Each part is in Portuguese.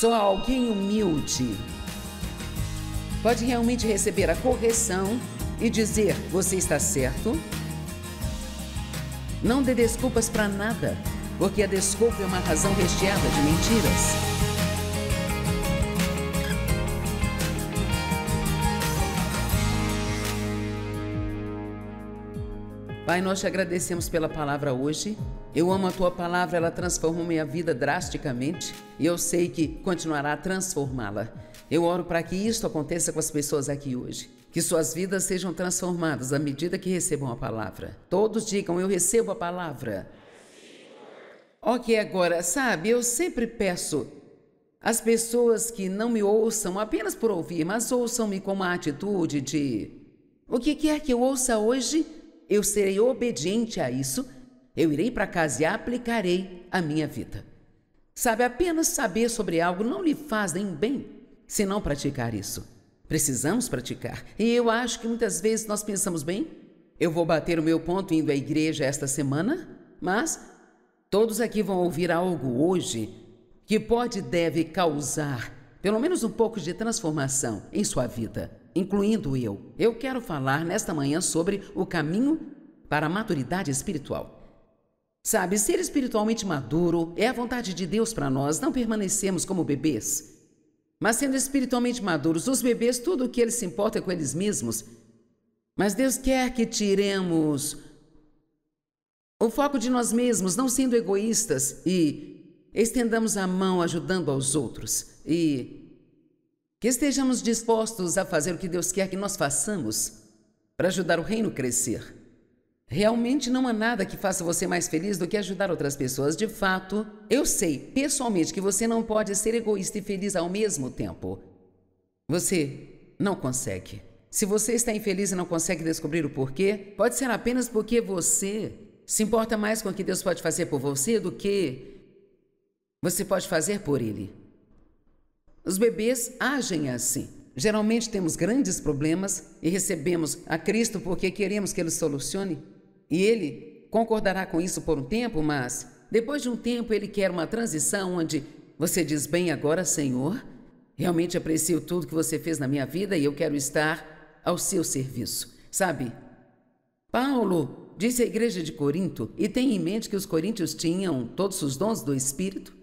Sou alguém humilde. Pode realmente receber a correção e dizer: você está certo. Não dê desculpas para nada, porque a desculpa é uma razão recheada de mentiras. Pai, nós te agradecemos pela palavra hoje. Eu amo a tua palavra, ela transformou minha vida drasticamente e eu sei que continuará a transformá-la. Eu oro para que isto aconteça com as pessoas aqui hoje, que suas vidas sejam transformadas à medida que recebam a palavra. Todos digam: Eu recebo a palavra. Ok, agora, sabe, eu sempre peço às pessoas que não me ouçam apenas por ouvir, mas ouçam-me com uma atitude de: O que quer que eu ouça hoje? eu serei obediente a isso, eu irei para casa e aplicarei a minha vida. Sabe, apenas saber sobre algo não lhe faz nem bem se não praticar isso. Precisamos praticar. E eu acho que muitas vezes nós pensamos bem, eu vou bater o meu ponto indo à igreja esta semana, mas todos aqui vão ouvir algo hoje que pode e deve causar pelo menos um pouco de transformação em sua vida, incluindo eu. Eu quero falar nesta manhã sobre o caminho para a maturidade espiritual. Sabe, ser espiritualmente maduro é a vontade de Deus para nós, não permanecemos como bebês. Mas sendo espiritualmente maduros, os bebês, tudo o que eles se importam é com eles mesmos. Mas Deus quer que tiremos o foco de nós mesmos, não sendo egoístas, e estendamos a mão ajudando aos outros e que estejamos dispostos a fazer o que Deus quer que nós façamos para ajudar o reino a crescer. Realmente não há nada que faça você mais feliz do que ajudar outras pessoas. De fato, eu sei pessoalmente que você não pode ser egoísta e feliz ao mesmo tempo. Você não consegue. Se você está infeliz e não consegue descobrir o porquê, pode ser apenas porque você se importa mais com o que Deus pode fazer por você do que você pode fazer por ele. Os bebês agem assim. Geralmente temos grandes problemas e recebemos a Cristo porque queremos que Ele solucione. E Ele concordará com isso por um tempo, mas depois de um tempo Ele quer uma transição onde você diz: Bem, agora, Senhor, realmente aprecio tudo que você fez na minha vida e eu quero estar ao seu serviço. Sabe? Paulo disse à igreja de Corinto e tem em mente que os coríntios tinham todos os dons do Espírito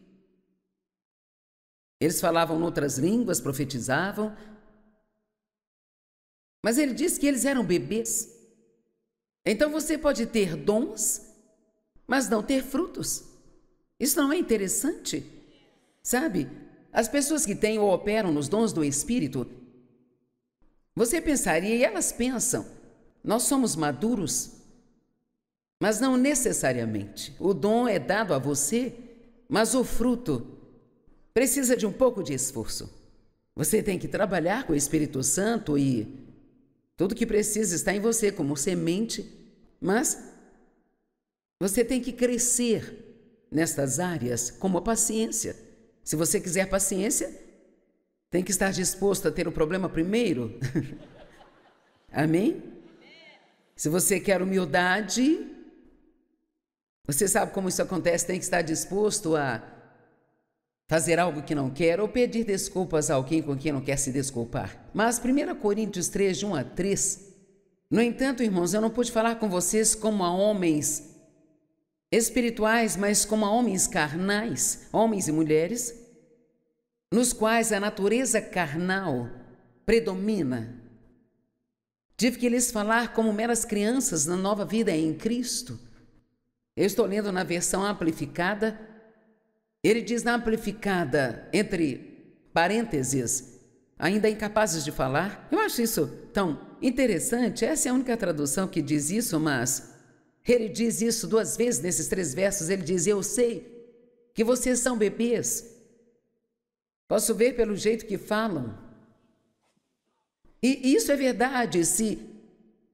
eles falavam outras línguas, profetizavam. Mas ele diz que eles eram bebês. Então você pode ter dons, mas não ter frutos. Isso não é interessante? Sabe? As pessoas que têm ou operam nos dons do Espírito, você pensaria e elas pensam, nós somos maduros, mas não necessariamente. O dom é dado a você, mas o fruto precisa de um pouco de esforço. Você tem que trabalhar com o Espírito Santo e tudo que precisa está em você como semente, mas você tem que crescer nestas áreas como a paciência. Se você quiser paciência, tem que estar disposto a ter o problema primeiro. Amém? Se você quer humildade, você sabe como isso acontece, tem que estar disposto a fazer algo que não quer ou pedir desculpas a alguém com quem não quer se desculpar. Mas 1 Coríntios 3, de 1 a 3. No entanto, irmãos, eu não pude falar com vocês como a homens espirituais, mas como a homens carnais, homens e mulheres, nos quais a natureza carnal predomina. Tive que lhes falar como meras crianças na nova vida em Cristo. Eu estou lendo na versão amplificada ele diz na amplificada, entre parênteses, ainda incapazes de falar. Eu acho isso tão interessante. Essa é a única tradução que diz isso, mas ele diz isso duas vezes nesses três versos. Ele diz: Eu sei que vocês são bebês. Posso ver pelo jeito que falam. E isso é verdade. Se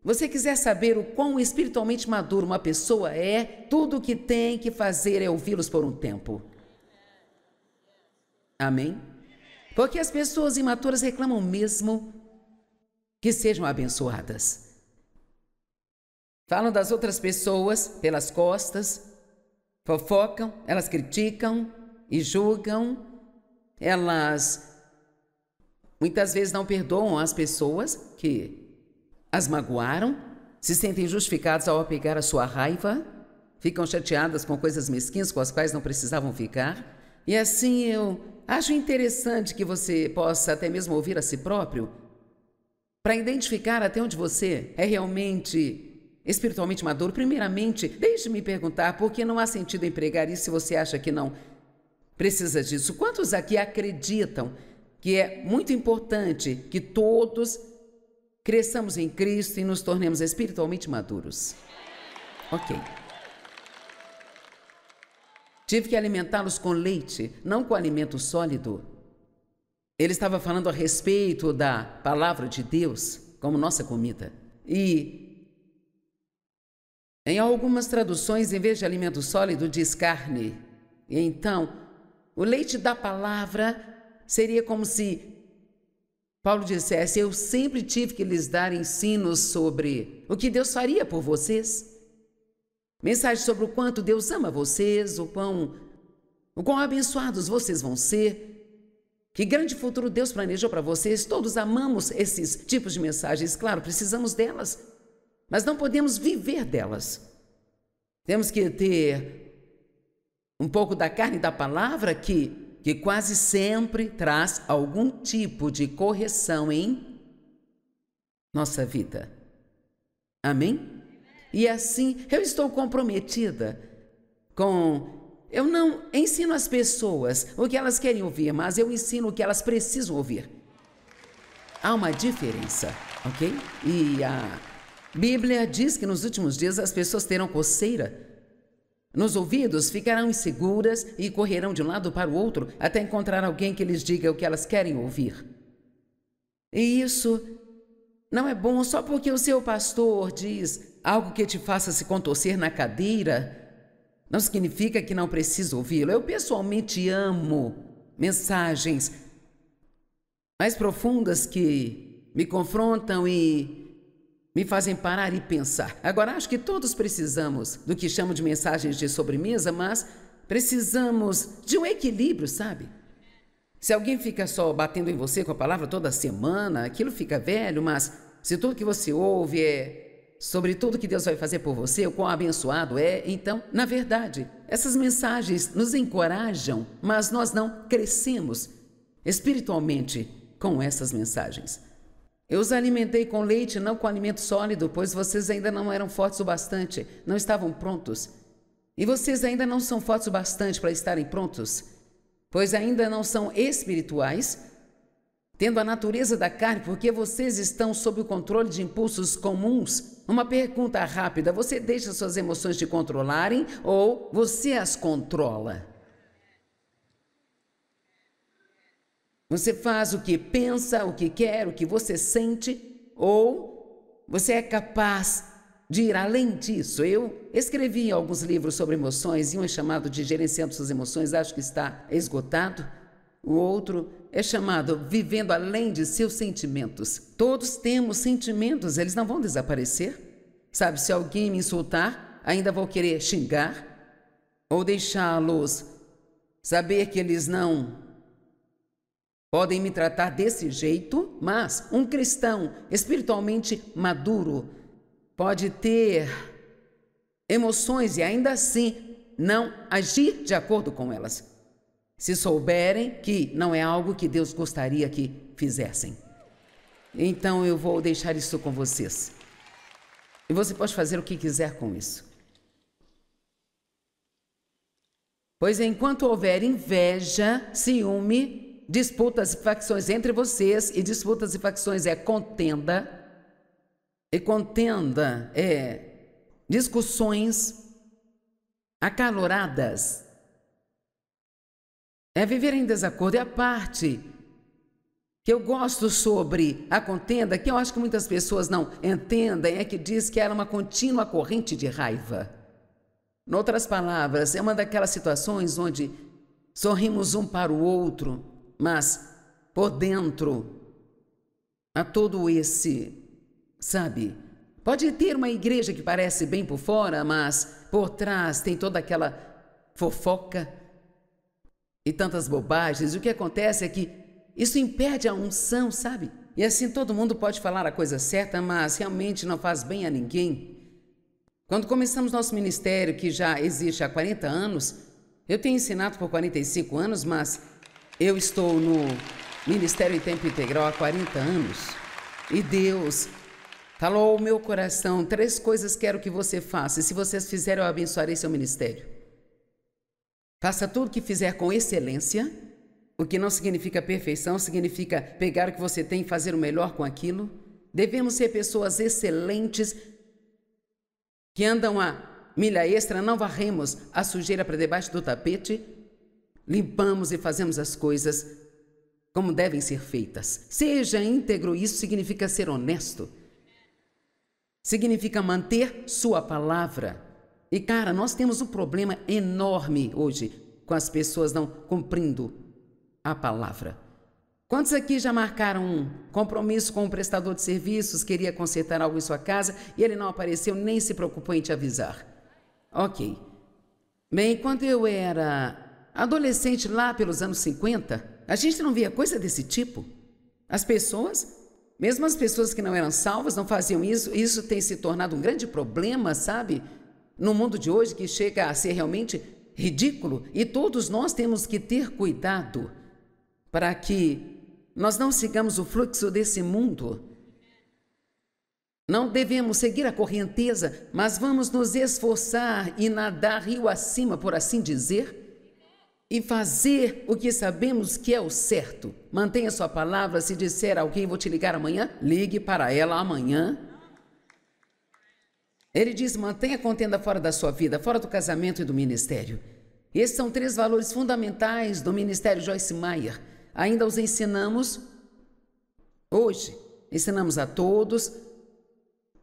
você quiser saber o quão espiritualmente maduro uma pessoa é, tudo o que tem que fazer é ouvi-los por um tempo. Amém? Porque as pessoas imaturas reclamam mesmo que sejam abençoadas. Falam das outras pessoas pelas costas, fofocam, elas criticam e julgam, elas muitas vezes não perdoam as pessoas que as magoaram, se sentem justificadas ao apegar a sua raiva, ficam chateadas com coisas mesquinhas com as quais não precisavam ficar. E assim eu Acho interessante que você possa até mesmo ouvir a si próprio para identificar até onde você é realmente espiritualmente maduro. Primeiramente, deixe-me perguntar por que não há sentido empregar isso se você acha que não precisa disso. Quantos aqui acreditam que é muito importante que todos cresçamos em Cristo e nos tornemos espiritualmente maduros? Ok. Tive que alimentá-los com leite, não com alimento sólido. Ele estava falando a respeito da palavra de Deus como nossa comida. E em algumas traduções, em vez de alimento sólido, diz carne. E então, o leite da palavra seria como se Paulo dissesse: Eu sempre tive que lhes dar ensinos sobre o que Deus faria por vocês. Mensagem sobre o quanto Deus ama vocês, o quão, o quão abençoados vocês vão ser. Que grande futuro Deus planejou para vocês. Todos amamos esses tipos de mensagens, claro, precisamos delas, mas não podemos viver delas. Temos que ter um pouco da carne da palavra que, que quase sempre traz algum tipo de correção em nossa vida. Amém? E assim eu estou comprometida com. Eu não ensino as pessoas o que elas querem ouvir, mas eu ensino o que elas precisam ouvir. Há uma diferença, ok? E a Bíblia diz que nos últimos dias as pessoas terão coceira nos ouvidos, ficarão inseguras e correrão de um lado para o outro até encontrar alguém que lhes diga o que elas querem ouvir. E isso não é bom só porque o seu pastor diz algo que te faça se contorcer na cadeira. Não significa que não preciso ouvi-lo. Eu pessoalmente amo mensagens mais profundas que me confrontam e me fazem parar e pensar. Agora, acho que todos precisamos do que chamo de mensagens de sobremesa, mas precisamos de um equilíbrio, sabe? Se alguém fica só batendo em você com a palavra toda semana, aquilo fica velho, mas se tudo que você ouve é sobre tudo que Deus vai fazer por você, o quão abençoado é, então, na verdade, essas mensagens nos encorajam, mas nós não crescemos espiritualmente com essas mensagens. Eu os alimentei com leite, não com alimento sólido, pois vocês ainda não eram fortes o bastante, não estavam prontos. E vocês ainda não são fortes o bastante para estarem prontos pois ainda não são espirituais, tendo a natureza da carne, porque vocês estão sob o controle de impulsos comuns? Uma pergunta rápida: você deixa suas emoções te controlarem ou você as controla? Você faz o que pensa, o que quer, o que você sente, ou você é capaz de ir além disso. Eu escrevi alguns livros sobre emoções e um é chamado de Gerenciando Suas Emoções, acho que está esgotado. O outro é chamado Vivendo Além de Seus Sentimentos. Todos temos sentimentos, eles não vão desaparecer. Sabe, se alguém me insultar, ainda vou querer xingar ou deixá-los saber que eles não podem me tratar desse jeito, mas um cristão espiritualmente maduro pode ter emoções e ainda assim não agir de acordo com elas, se souberem que não é algo que Deus gostaria que fizessem. Então eu vou deixar isso com vocês. E você pode fazer o que quiser com isso. Pois enquanto houver inveja, ciúme, disputas e facções entre vocês, e disputas e facções é contenda, e contenda é discussões acaloradas. É viver em desacordo. E a parte que eu gosto sobre a contenda, que eu acho que muitas pessoas não entendem, é que diz que era uma contínua corrente de raiva. Em outras palavras, é uma daquelas situações onde sorrimos um para o outro, mas por dentro a todo esse Sabe, pode ter uma igreja que parece bem por fora, mas por trás tem toda aquela fofoca e tantas bobagens. O que acontece é que isso impede a unção, sabe? E assim todo mundo pode falar a coisa certa, mas realmente não faz bem a ninguém. Quando começamos nosso ministério, que já existe há 40 anos, eu tenho ensinado por 45 anos, mas eu estou no Ministério em Tempo Integral há 40 anos. E Deus Falou o meu coração, três coisas quero que você faça, e se vocês fizerem, eu abençoarei seu ministério. Faça tudo que fizer com excelência, o que não significa perfeição, significa pegar o que você tem e fazer o melhor com aquilo. Devemos ser pessoas excelentes que andam a milha extra, não varremos a sujeira para debaixo do tapete, limpamos e fazemos as coisas como devem ser feitas. Seja íntegro, isso significa ser honesto. Significa manter sua palavra. E cara, nós temos um problema enorme hoje com as pessoas não cumprindo a palavra. Quantos aqui já marcaram um compromisso com um prestador de serviços, queria consertar algo em sua casa e ele não apareceu, nem se preocupou em te avisar? Ok. Bem, quando eu era adolescente lá pelos anos 50, a gente não via coisa desse tipo. As pessoas mesmo as pessoas que não eram salvas não faziam isso, isso tem se tornado um grande problema, sabe? No mundo de hoje que chega a ser realmente ridículo e todos nós temos que ter cuidado para que nós não sigamos o fluxo desse mundo. Não devemos seguir a correnteza, mas vamos nos esforçar e nadar rio acima, por assim dizer, e fazer o que sabemos que é o certo. Mantenha sua palavra. Se disser a alguém, vou te ligar amanhã, ligue para ela amanhã. Ele diz: mantenha a contenda fora da sua vida, fora do casamento e do ministério. Esses são três valores fundamentais do ministério Joyce Meyer. Ainda os ensinamos hoje. Ensinamos a todos,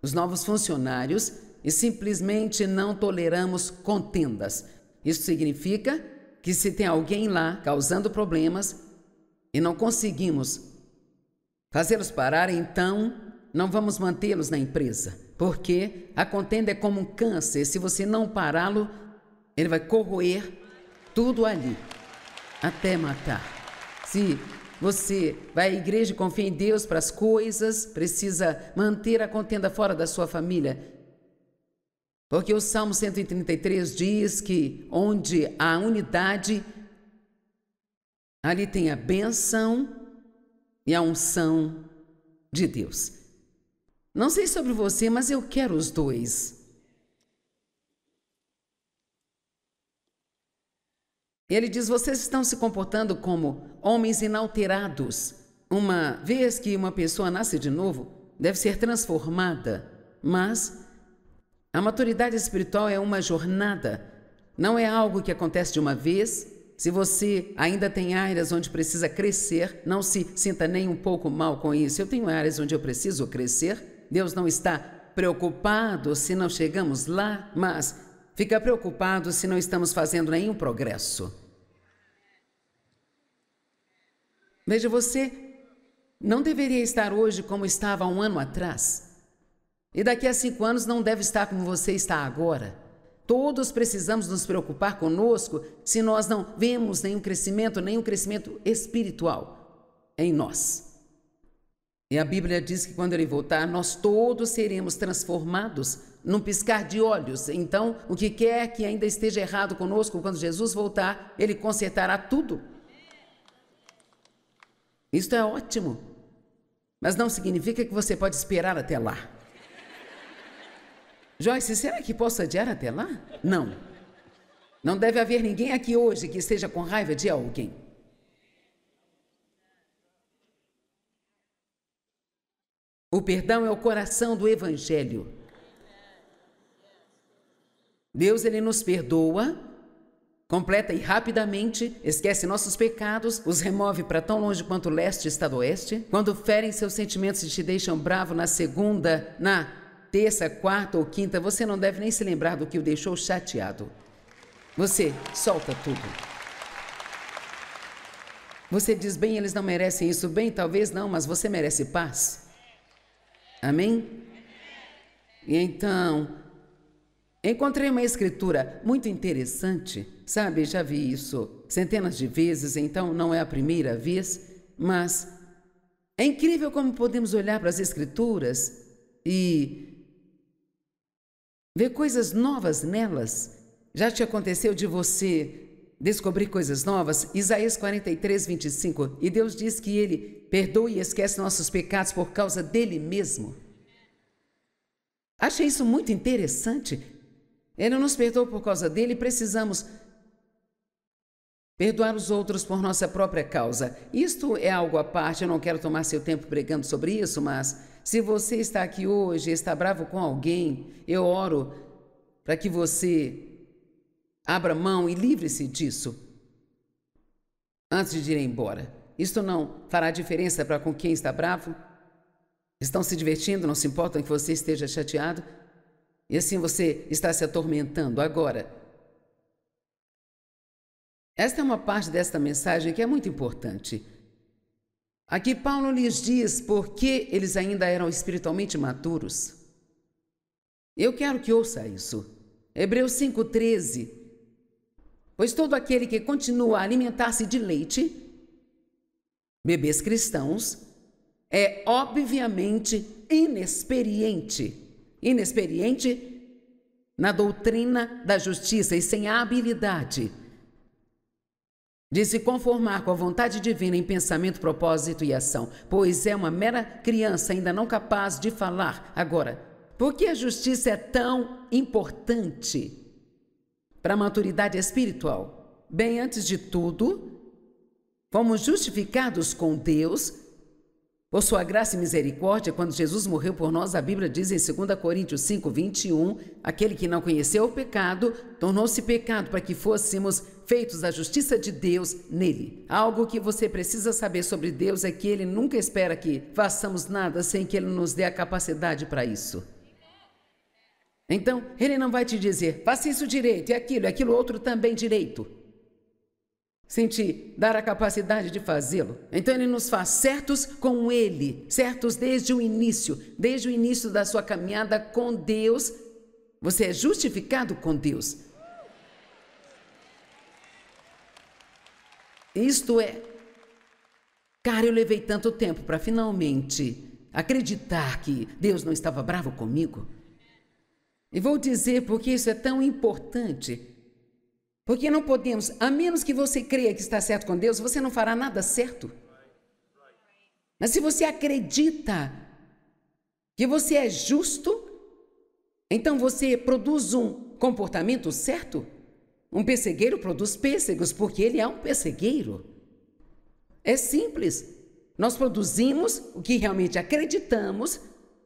os novos funcionários, e simplesmente não toleramos contendas. Isso significa que se tem alguém lá causando problemas e não conseguimos fazê-los parar, então não vamos mantê-los na empresa, porque a contenda é como um câncer, se você não pará-lo, ele vai corroer tudo ali, até matar. Se você vai à igreja e confia em Deus para as coisas, precisa manter a contenda fora da sua família, porque o Salmo 133 diz que onde há unidade, ali tem a benção e a unção de Deus. Não sei sobre você, mas eu quero os dois. Ele diz: vocês estão se comportando como homens inalterados. Uma vez que uma pessoa nasce de novo, deve ser transformada, mas a maturidade espiritual é uma jornada, não é algo que acontece de uma vez. Se você ainda tem áreas onde precisa crescer, não se sinta nem um pouco mal com isso. Eu tenho áreas onde eu preciso crescer. Deus não está preocupado se não chegamos lá, mas fica preocupado se não estamos fazendo nenhum progresso. Veja, você não deveria estar hoje como estava um ano atrás. E daqui a cinco anos não deve estar como você está agora. Todos precisamos nos preocupar conosco se nós não vemos nenhum crescimento, nenhum crescimento espiritual em nós. E a Bíblia diz que quando ele voltar, nós todos seremos transformados num piscar de olhos. Então, o que quer que ainda esteja errado conosco, quando Jesus voltar, ele consertará tudo. Isto é ótimo. Mas não significa que você pode esperar até lá. Joyce, será que posso adiar até lá? Não. Não deve haver ninguém aqui hoje que esteja com raiva de alguém. O perdão é o coração do evangelho. Deus ele nos perdoa completa e rapidamente, esquece nossos pecados, os remove para tão longe quanto o leste está do oeste. Quando ferem seus sentimentos e te deixam bravo na segunda, na terça, quarta ou quinta, você não deve nem se lembrar do que o deixou chateado. Você solta tudo. Você diz, bem, eles não merecem isso. Bem, talvez não, mas você merece paz. Amém? E então, encontrei uma escritura muito interessante, sabe? Já vi isso centenas de vezes, então não é a primeira vez, mas é incrível como podemos olhar para as escrituras e ver coisas novas nelas. Já te aconteceu de você descobrir coisas novas? Isaías 43, 25. E Deus diz que Ele perdoa e esquece nossos pecados por causa dele mesmo. Achei isso muito interessante. Ele nos perdoou por causa dele e precisamos perdoar os outros por nossa própria causa. Isto é algo à parte, eu não quero tomar seu tempo pregando sobre isso, mas se você está aqui hoje, e está bravo com alguém, eu oro para que você abra mão e livre-se disso antes de ir embora. Isto não fará diferença para com quem está bravo? Estão se divertindo, não se importam que você esteja chateado? E assim você está se atormentando agora. Esta é uma parte desta mensagem que é muito importante. Aqui Paulo lhes diz por que eles ainda eram espiritualmente maturos. Eu quero que ouça isso. Hebreus 5,13. Pois todo aquele que continua a alimentar-se de leite, bebês cristãos, é obviamente inexperiente. Inexperiente na doutrina da justiça e sem habilidade de se conformar com a vontade divina em pensamento, propósito e ação, pois é uma mera criança ainda não capaz de falar. Agora, por que a justiça é tão importante para a maturidade espiritual? Bem, antes de tudo, fomos justificados com Deus por sua graça e misericórdia, quando Jesus morreu por nós, a Bíblia diz em 2 Coríntios 5, 21, aquele que não conheceu o pecado tornou-se pecado para que fôssemos feitos da justiça de Deus nele. Algo que você precisa saber sobre Deus é que ele nunca espera que façamos nada sem que ele nos dê a capacidade para isso. Então, ele não vai te dizer, faça isso direito, e aquilo, e aquilo outro também direito. Sem te dar a capacidade de fazê-lo. Então, ele nos faz certos com ele, certos desde o início, desde o início da sua caminhada com Deus. Você é justificado com Deus. Isto é. Cara, eu levei tanto tempo para finalmente acreditar que Deus não estava bravo comigo. E vou dizer porque isso é tão importante. Porque não podemos, a menos que você creia que está certo com Deus, você não fará nada certo. Mas se você acredita que você é justo, então você produz um comportamento certo. Um pessegueiro produz pêssegos porque ele é um pessegueiro. É simples. Nós produzimos o que realmente acreditamos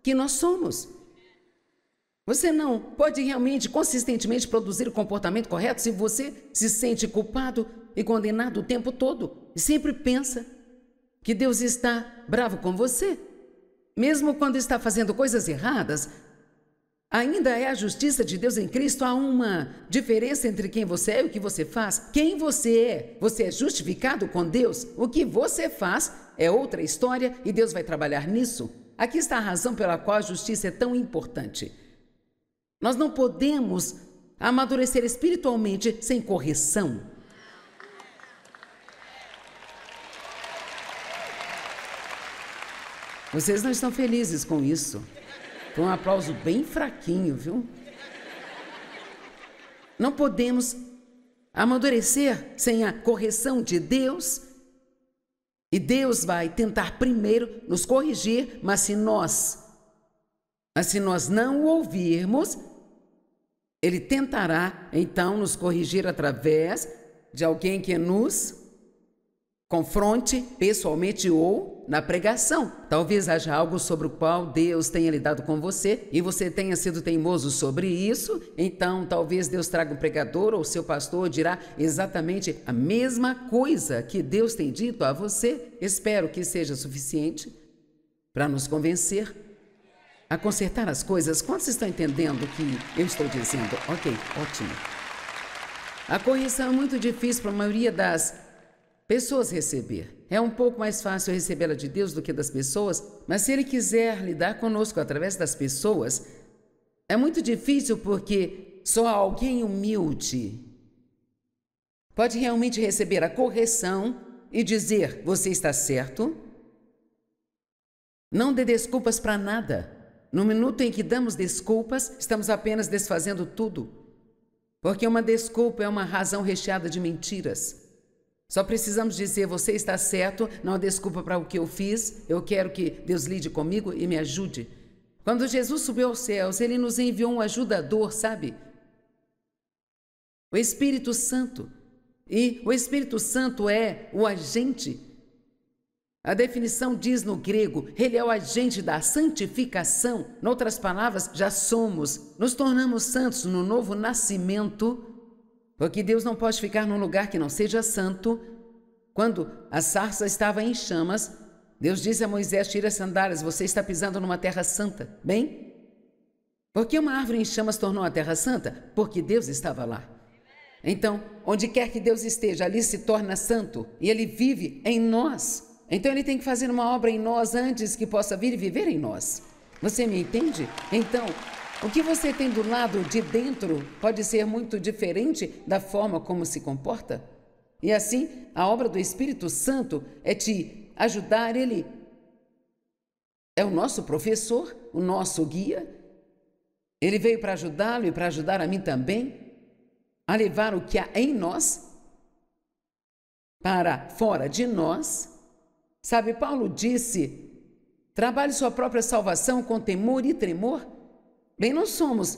que nós somos. Você não pode realmente consistentemente produzir o comportamento correto se você se sente culpado e condenado o tempo todo e sempre pensa que Deus está bravo com você. Mesmo quando está fazendo coisas erradas, Ainda é a justiça de Deus em Cristo. Há uma diferença entre quem você é e o que você faz. Quem você é, você é justificado com Deus. O que você faz é outra história e Deus vai trabalhar nisso. Aqui está a razão pela qual a justiça é tão importante. Nós não podemos amadurecer espiritualmente sem correção. Vocês não estão felizes com isso. Foi um aplauso bem fraquinho, viu? Não podemos amadurecer sem a correção de Deus. E Deus vai tentar primeiro nos corrigir, mas se nós mas se nós não o ouvirmos, ele tentará então nos corrigir através de alguém que nos confronte pessoalmente ou na pregação. Talvez haja algo sobre o qual Deus tenha lidado com você e você tenha sido teimoso sobre isso. Então, talvez Deus traga um pregador ou seu pastor dirá exatamente a mesma coisa que Deus tem dito a você. Espero que seja suficiente para nos convencer a consertar as coisas. Quantos estão entendendo o que eu estou dizendo? Ok, ótimo. A correção é muito difícil para a maioria das pessoas receber. É um pouco mais fácil recebê-la de Deus do que das pessoas, mas se Ele quiser lidar conosco através das pessoas, é muito difícil porque só alguém humilde pode realmente receber a correção e dizer: Você está certo? Não dê desculpas para nada. No minuto em que damos desculpas, estamos apenas desfazendo tudo. Porque uma desculpa é uma razão recheada de mentiras. Só precisamos dizer: você está certo, não há desculpa para o que eu fiz, eu quero que Deus lide comigo e me ajude. Quando Jesus subiu aos céus, ele nos enviou um ajudador, sabe? O Espírito Santo. E o Espírito Santo é o agente. A definição diz no grego, ele é o agente da santificação. outras palavras, já somos, nos tornamos santos no novo nascimento porque Deus não pode ficar num lugar que não seja santo. Quando a sarça estava em chamas, Deus disse a Moisés: Tira as sandálias, você está pisando numa terra santa. Bem? Por que uma árvore em chamas tornou a terra santa? Porque Deus estava lá. Então, onde quer que Deus esteja, ali se torna santo e ele vive em nós. Então, ele tem que fazer uma obra em nós antes que possa vir e viver em nós. Você me entende? Então, o que você tem do lado de dentro pode ser muito diferente da forma como se comporta? E assim, a obra do Espírito Santo é te ajudar, ele é o nosso professor, o nosso guia. Ele veio para ajudá-lo e para ajudar a mim também, a levar o que há em nós para fora de nós. Sabe, Paulo disse: trabalhe sua própria salvação com temor e tremor. Bem, não somos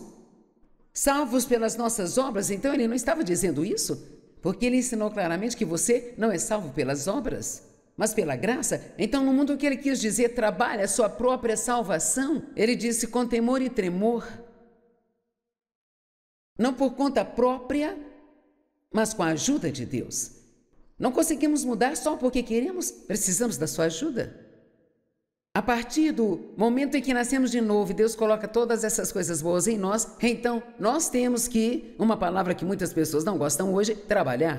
salvos pelas nossas obras, então ele não estava dizendo isso, porque ele ensinou claramente que você não é salvo pelas obras, mas pela graça. Então, no mundo que ele quis dizer trabalha a sua própria salvação, ele disse com temor e tremor, não por conta própria, mas com a ajuda de Deus. Não conseguimos mudar só porque queremos, precisamos da sua ajuda. A partir do momento em que nascemos de novo e Deus coloca todas essas coisas boas em nós, então nós temos que, uma palavra que muitas pessoas não gostam hoje, trabalhar.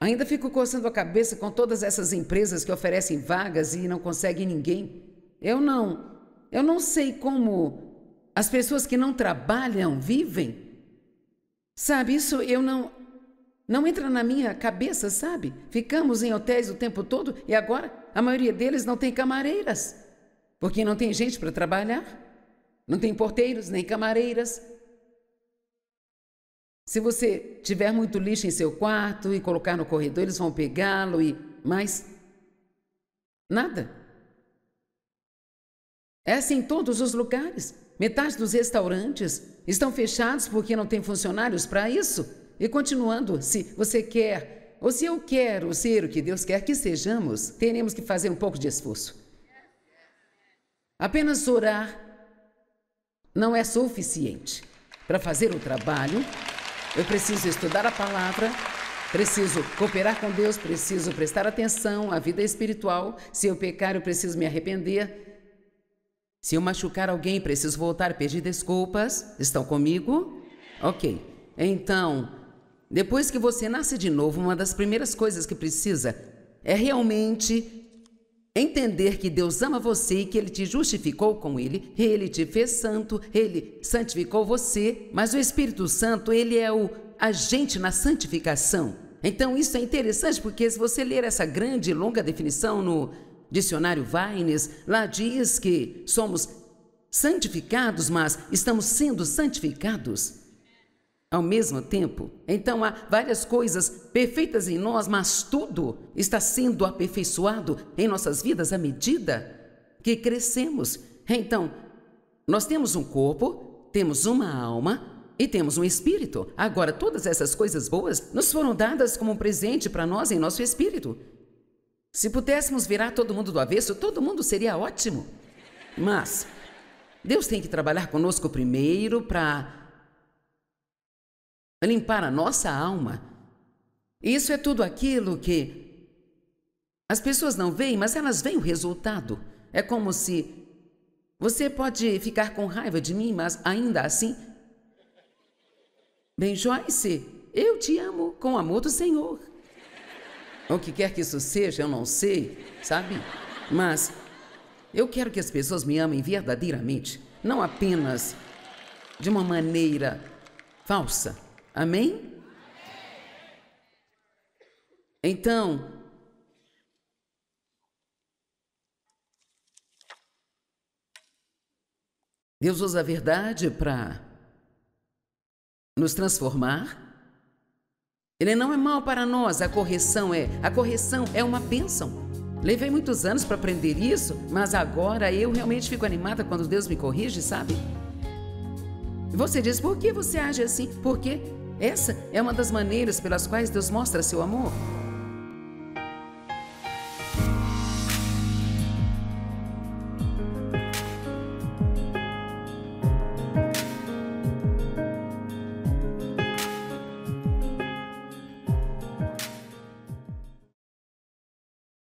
Ainda fico coçando a cabeça com todas essas empresas que oferecem vagas e não conseguem ninguém. Eu não. Eu não sei como as pessoas que não trabalham vivem. Sabe, isso eu não não entra na minha cabeça, sabe? Ficamos em hotéis o tempo todo e agora a maioria deles não tem camareiras. Porque não tem gente para trabalhar. Não tem porteiros nem camareiras. Se você tiver muito lixo em seu quarto e colocar no corredor, eles vão pegá-lo e mais nada. É assim em todos os lugares. Metade dos restaurantes estão fechados porque não tem funcionários para isso. E continuando, se você quer, ou se eu quero ser o que Deus quer que sejamos, teremos que fazer um pouco de esforço. Apenas orar não é suficiente. Para fazer o trabalho, eu preciso estudar a palavra, preciso cooperar com Deus, preciso prestar atenção à vida espiritual. Se eu pecar, eu preciso me arrepender. Se eu machucar alguém, preciso voltar e pedir desculpas. Estão comigo? Ok. Então, depois que você nasce de novo, uma das primeiras coisas que precisa é realmente entender que Deus ama você e que Ele te justificou com Ele, Ele te fez santo, Ele santificou você, mas o Espírito Santo, Ele é o agente na santificação. Então isso é interessante porque se você ler essa grande e longa definição no dicionário Vines, lá diz que somos santificados, mas estamos sendo santificados ao mesmo tempo. Então há várias coisas perfeitas em nós, mas tudo está sendo aperfeiçoado em nossas vidas à medida que crescemos. Então, nós temos um corpo, temos uma alma e temos um espírito. Agora, todas essas coisas boas nos foram dadas como um presente para nós em nosso espírito. Se pudéssemos virar todo mundo do avesso, todo mundo seria ótimo. Mas Deus tem que trabalhar conosco primeiro para limpar a nossa alma. Isso é tudo aquilo que as pessoas não veem, mas elas veem o resultado. É como se você pode ficar com raiva de mim, mas ainda assim. Bem, Joyce, eu te amo com o amor do Senhor. O que quer que isso seja, eu não sei, sabe? Mas eu quero que as pessoas me amem verdadeiramente, não apenas de uma maneira falsa. Amém? Então, Deus usa a verdade para nos transformar. Ele não é mal para nós, a correção é, a correção é uma bênção. Levei muitos anos para aprender isso, mas agora eu realmente fico animada quando Deus me corrige, sabe? Você diz: "Por que você age assim? Por quê? Essa é uma das maneiras pelas quais Deus mostra seu amor.